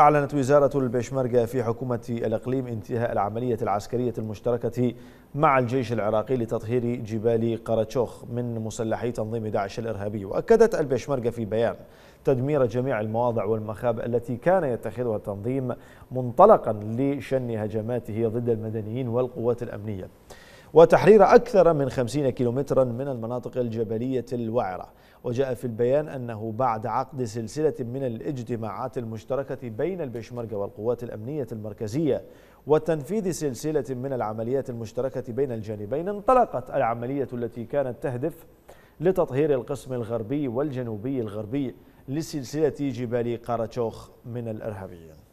أعلنت وزارة البشمركة في حكومة الإقليم انتهاء العملية العسكرية المشتركة مع الجيش العراقي لتطهير جبال قراتشوخ من مسلحي تنظيم داعش الإرهابي وأكدت البشمركة في بيان تدمير جميع المواضع والمخابئ التي كان يتخذها التنظيم منطلقا لشن هجماته ضد المدنيين والقوات الأمنية وتحرير أكثر من خمسين كيلومترا من المناطق الجبلية الوعرة وجاء في البيان أنه بعد عقد سلسلة من الاجتماعات المشتركة بين البشمركة والقوات الأمنية المركزية وتنفيذ سلسلة من العمليات المشتركة بين الجانبين انطلقت العملية التي كانت تهدف لتطهير القسم الغربي والجنوبي الغربي لسلسلة جبال قاراتشوخ من الإرهابيين